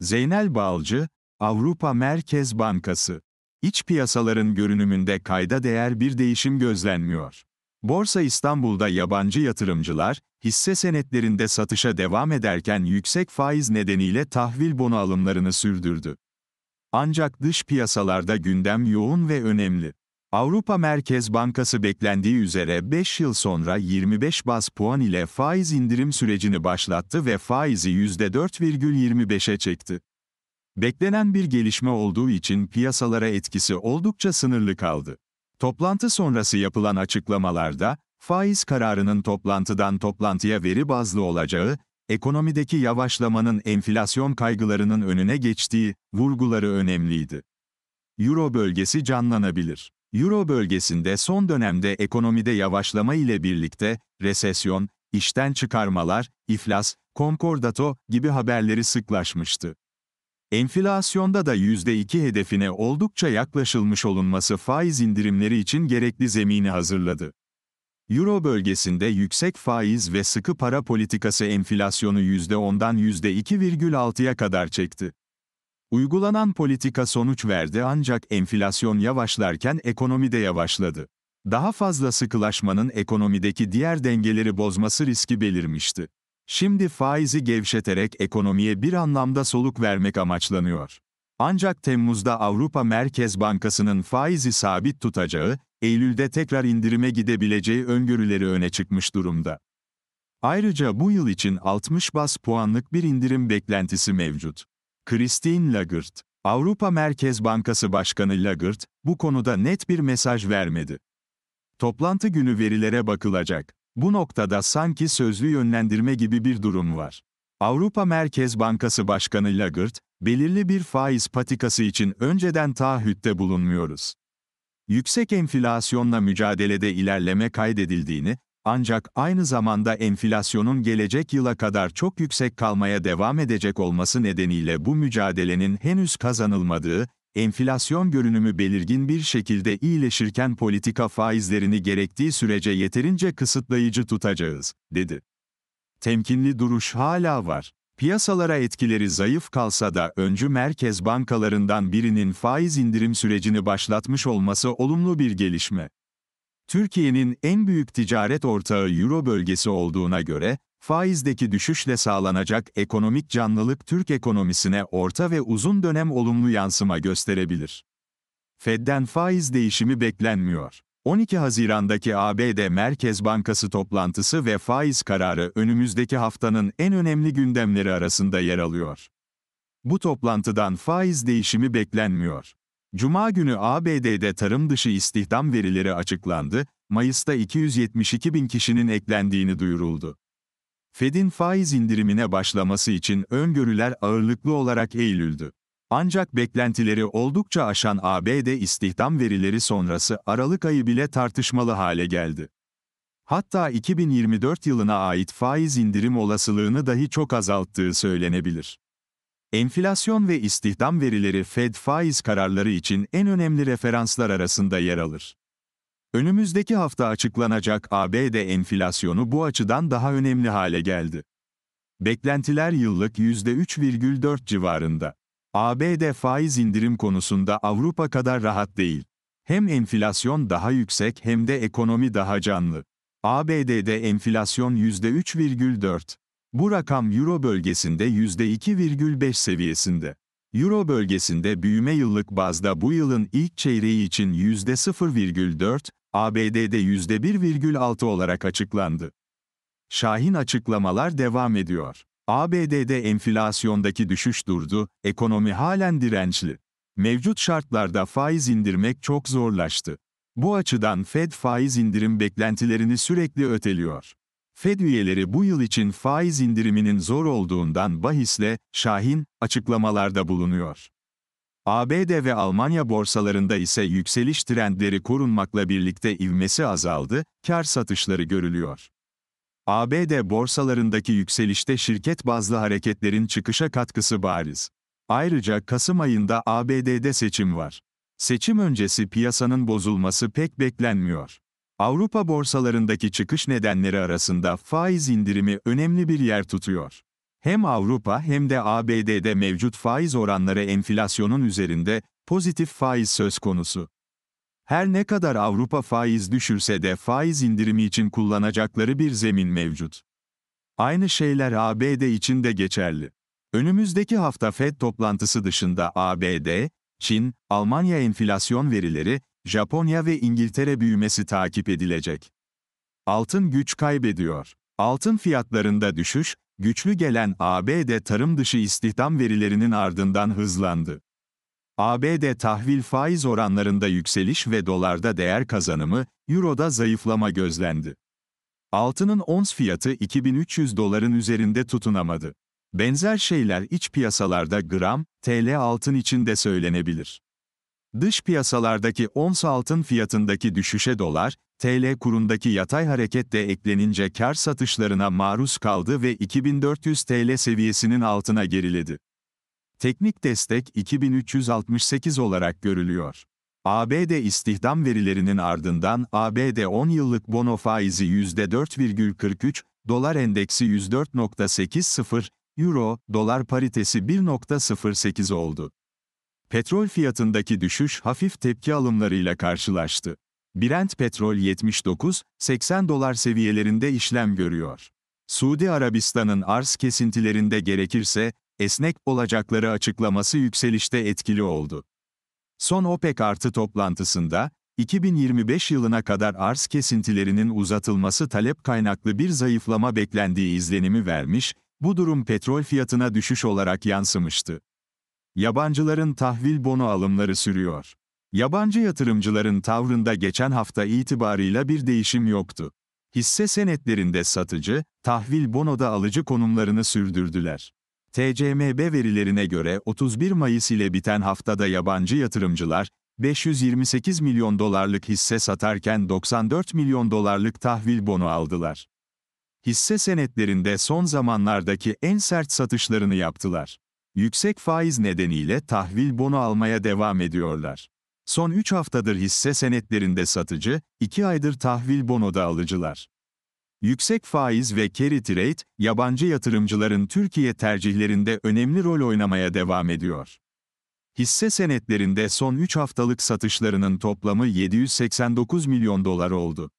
Zeynel Balcı, Avrupa Merkez Bankası. İç piyasaların görünümünde kayda değer bir değişim gözlenmiyor. Borsa İstanbul'da yabancı yatırımcılar, hisse senetlerinde satışa devam ederken yüksek faiz nedeniyle tahvil bonu alımlarını sürdürdü. Ancak dış piyasalarda gündem yoğun ve önemli. Avrupa Merkez Bankası beklendiği üzere 5 yıl sonra 25 bas puan ile faiz indirim sürecini başlattı ve faizi %4,25'e çekti. Beklenen bir gelişme olduğu için piyasalara etkisi oldukça sınırlı kaldı. Toplantı sonrası yapılan açıklamalarda, faiz kararının toplantıdan toplantıya veri bazlı olacağı, ekonomideki yavaşlamanın enflasyon kaygılarının önüne geçtiği vurguları önemliydi. Euro bölgesi canlanabilir. Euro bölgesinde son dönemde ekonomide yavaşlama ile birlikte resesyon, işten çıkarmalar, iflas, konkordato gibi haberleri sıklaşmıştı. Enflasyonda da %2 hedefine oldukça yaklaşılmış olunması faiz indirimleri için gerekli zemini hazırladı. Euro bölgesinde yüksek faiz ve sıkı para politikası enflasyonu %10'dan %2,6'ya kadar çekti. Uygulanan politika sonuç verdi ancak enflasyon yavaşlarken ekonomi de yavaşladı. Daha fazla sıkılaşmanın ekonomideki diğer dengeleri bozması riski belirmişti. Şimdi faizi gevşeterek ekonomiye bir anlamda soluk vermek amaçlanıyor. Ancak Temmuz'da Avrupa Merkez Bankası'nın faizi sabit tutacağı, Eylül'de tekrar indirime gidebileceği öngörüleri öne çıkmış durumda. Ayrıca bu yıl için 60 bas puanlık bir indirim beklentisi mevcut. Christine Lagarde, Avrupa Merkez Bankası Başkanı Lagarde, bu konuda net bir mesaj vermedi. Toplantı günü verilere bakılacak. Bu noktada sanki sözlü yönlendirme gibi bir durum var. Avrupa Merkez Bankası Başkanı Lagarde, belirli bir faiz patikası için önceden taahhütte bulunmuyoruz. Yüksek enflasyonla mücadelede ilerleme kaydedildiğini, ancak aynı zamanda enflasyonun gelecek yıla kadar çok yüksek kalmaya devam edecek olması nedeniyle bu mücadelenin henüz kazanılmadığı, enflasyon görünümü belirgin bir şekilde iyileşirken politika faizlerini gerektiği sürece yeterince kısıtlayıcı tutacağız, dedi. Temkinli duruş hala var. Piyasalara etkileri zayıf kalsa da öncü merkez bankalarından birinin faiz indirim sürecini başlatmış olması olumlu bir gelişme. Türkiye'nin en büyük ticaret ortağı Euro bölgesi olduğuna göre, faizdeki düşüşle sağlanacak ekonomik canlılık Türk ekonomisine orta ve uzun dönem olumlu yansıma gösterebilir. Fed'den faiz değişimi beklenmiyor. 12 Haziran'daki ABD Merkez Bankası toplantısı ve faiz kararı önümüzdeki haftanın en önemli gündemleri arasında yer alıyor. Bu toplantıdan faiz değişimi beklenmiyor. Cuma günü ABD'de tarım dışı istihdam verileri açıklandı, Mayıs'ta 272 bin kişinin eklendiğini duyuruldu. Fed'in faiz indirimine başlaması için öngörüler ağırlıklı olarak eğilüldü. Ancak beklentileri oldukça aşan ABD istihdam verileri sonrası Aralık ayı bile tartışmalı hale geldi. Hatta 2024 yılına ait faiz indirim olasılığını dahi çok azalttığı söylenebilir. Enflasyon ve istihdam verileri Fed faiz kararları için en önemli referanslar arasında yer alır. Önümüzdeki hafta açıklanacak ABD enflasyonu bu açıdan daha önemli hale geldi. Beklentiler yıllık %3,4 civarında. ABD faiz indirim konusunda Avrupa kadar rahat değil. Hem enflasyon daha yüksek hem de ekonomi daha canlı. ABD'de enflasyon %3,4. Bu rakam Euro bölgesinde %2,5 seviyesinde. Euro bölgesinde büyüme yıllık bazda bu yılın ilk çeyreği için %0,4, ABD'de %1,6 olarak açıklandı. Şahin açıklamalar devam ediyor. ABD'de enflasyondaki düşüş durdu, ekonomi halen dirençli. Mevcut şartlarda faiz indirmek çok zorlaştı. Bu açıdan Fed faiz indirim beklentilerini sürekli öteliyor. Fed üyeleri bu yıl için faiz indiriminin zor olduğundan bahisle Şahin açıklamalarda bulunuyor. ABD ve Almanya borsalarında ise yükseliş trendleri korunmakla birlikte ivmesi azaldı, kar satışları görülüyor. ABD borsalarındaki yükselişte şirket bazlı hareketlerin çıkışa katkısı bariz. Ayrıca Kasım ayında ABD'de seçim var. Seçim öncesi piyasanın bozulması pek beklenmiyor. Avrupa borsalarındaki çıkış nedenleri arasında faiz indirimi önemli bir yer tutuyor. Hem Avrupa hem de ABD'de mevcut faiz oranları enflasyonun üzerinde pozitif faiz söz konusu. Her ne kadar Avrupa faiz düşürse de faiz indirimi için kullanacakları bir zemin mevcut. Aynı şeyler ABD için de geçerli. Önümüzdeki hafta Fed toplantısı dışında ABD, Çin, Almanya enflasyon verileri Japonya ve İngiltere büyümesi takip edilecek. Altın güç kaybediyor. Altın fiyatlarında düşüş, güçlü gelen ABD tarım dışı istihdam verilerinin ardından hızlandı. ABD tahvil faiz oranlarında yükseliş ve dolarda değer kazanımı, euroda zayıflama gözlendi. Altının ons fiyatı 2300 doların üzerinde tutunamadı. Benzer şeyler iç piyasalarda gram, TL altın için de söylenebilir. Dış piyasalardaki ons altın fiyatındaki düşüşe dolar, TL kurundaki yatay hareket de eklenince kar satışlarına maruz kaldı ve 2400 TL seviyesinin altına geriledi. Teknik destek 2368 olarak görülüyor. ABD istihdam verilerinin ardından ABD 10 yıllık bono faizi %4,43, dolar endeksi 104.80, euro, dolar paritesi 1.08 oldu. Petrol fiyatındaki düşüş hafif tepki alımlarıyla karşılaştı. Brent petrol 79-80 dolar seviyelerinde işlem görüyor. Suudi Arabistan'ın arz kesintilerinde gerekirse esnek olacakları açıklaması yükselişte etkili oldu. Son OPEC artı toplantısında, 2025 yılına kadar arz kesintilerinin uzatılması talep kaynaklı bir zayıflama beklendiği izlenimi vermiş, bu durum petrol fiyatına düşüş olarak yansımıştı. Yabancıların tahvil bono alımları sürüyor. Yabancı yatırımcıların tavrında geçen hafta itibarıyla bir değişim yoktu. Hisse senetlerinde satıcı, tahvil bonoda alıcı konumlarını sürdürdüler. TCMB verilerine göre 31 Mayıs ile biten haftada yabancı yatırımcılar 528 milyon dolarlık hisse satarken 94 milyon dolarlık tahvil bonu aldılar. Hisse senetlerinde son zamanlardaki en sert satışlarını yaptılar. Yüksek faiz nedeniyle tahvil bonu almaya devam ediyorlar. Son 3 haftadır hisse senetlerinde satıcı, 2 aydır tahvil bonoda alıcılar. Yüksek faiz ve carry trade, yabancı yatırımcıların Türkiye tercihlerinde önemli rol oynamaya devam ediyor. Hisse senetlerinde son 3 haftalık satışlarının toplamı 789 milyon dolar oldu.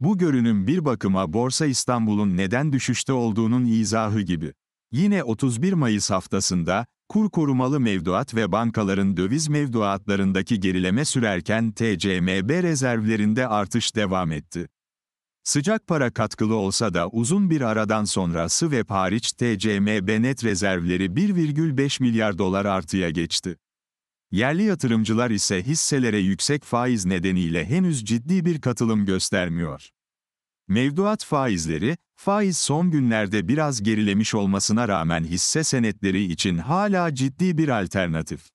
Bu görünüm bir bakıma Borsa İstanbul'un neden düşüşte olduğunun izahı gibi. Yine 31 Mayıs haftasında, kur korumalı mevduat ve bankaların döviz mevduatlarındaki gerileme sürerken TCMB rezervlerinde artış devam etti. Sıcak para katkılı olsa da uzun bir aradan sonra ve hariç TCMB net rezervleri 1,5 milyar dolar artıya geçti. Yerli yatırımcılar ise hisselere yüksek faiz nedeniyle henüz ciddi bir katılım göstermiyor. Mevduat faizleri, faiz son günlerde biraz gerilemiş olmasına rağmen hisse senetleri için hala ciddi bir alternatif.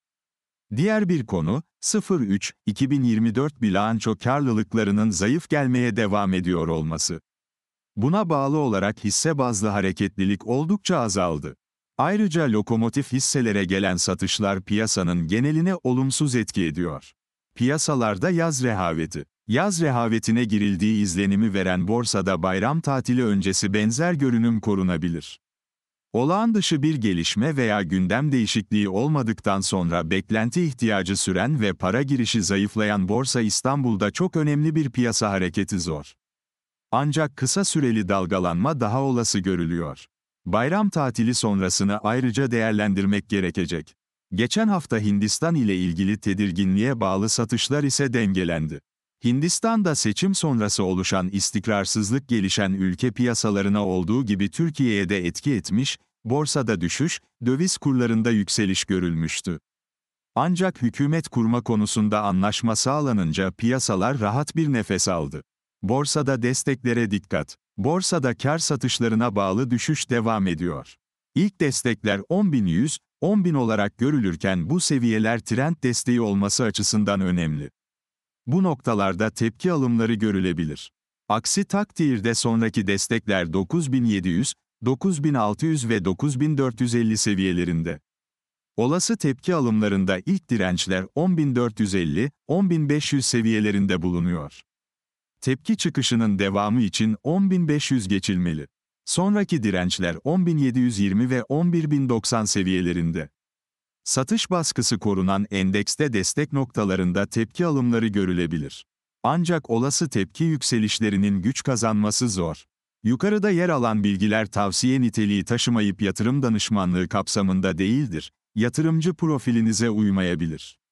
Diğer bir konu, 03-2024 bilanço karlılıklarının zayıf gelmeye devam ediyor olması. Buna bağlı olarak hisse bazlı hareketlilik oldukça azaldı. Ayrıca lokomotif hisselere gelen satışlar piyasanın geneline olumsuz etki ediyor. Piyasalarda yaz rehaveti Yaz rehavetine girildiği izlenimi veren borsada bayram tatili öncesi benzer görünüm korunabilir. Olağan dışı bir gelişme veya gündem değişikliği olmadıktan sonra beklenti ihtiyacı süren ve para girişi zayıflayan Borsa İstanbul'da çok önemli bir piyasa hareketi zor. Ancak kısa süreli dalgalanma daha olası görülüyor. Bayram tatili sonrasını ayrıca değerlendirmek gerekecek. Geçen hafta Hindistan ile ilgili tedirginliğe bağlı satışlar ise dengelendi. Hindistan'da seçim sonrası oluşan istikrarsızlık gelişen ülke piyasalarına olduğu gibi Türkiye'ye de etki etmiş, borsada düşüş, döviz kurlarında yükseliş görülmüştü. Ancak hükümet kurma konusunda anlaşma sağlanınca piyasalar rahat bir nefes aldı. Borsada desteklere dikkat. Borsada kar satışlarına bağlı düşüş devam ediyor. İlk destekler 10.100, 10.000 olarak görülürken bu seviyeler trend desteği olması açısından önemli. Bu noktalarda tepki alımları görülebilir. Aksi takdirde sonraki destekler 9700, 9600 ve 9450 seviyelerinde. Olası tepki alımlarında ilk dirençler 10450, 10500 seviyelerinde bulunuyor. Tepki çıkışının devamı için 10500 geçilmeli. Sonraki dirençler 10720 ve 11090 seviyelerinde. Satış baskısı korunan endekste destek noktalarında tepki alımları görülebilir. Ancak olası tepki yükselişlerinin güç kazanması zor. Yukarıda yer alan bilgiler tavsiye niteliği taşımayıp yatırım danışmanlığı kapsamında değildir. Yatırımcı profilinize uymayabilir.